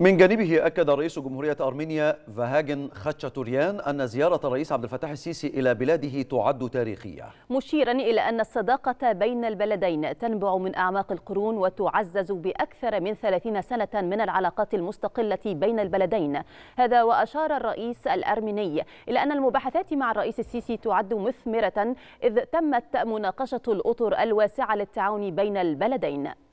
من جانبه أكد رئيس جمهورية أرمينيا فهاجن خاتشاتوريان أن زيارة الرئيس عبد الفتاح السيسي إلى بلاده تعد تاريخية مشيرا إلى أن الصداقة بين البلدين تنبع من أعماق القرون وتعزز بأكثر من 30 سنة من العلاقات المستقلة بين البلدين هذا وأشار الرئيس الأرميني إلى أن المباحثات مع الرئيس السيسي تعد مثمرة إذ تمت مناقشة الأطر الواسعة للتعاون بين البلدين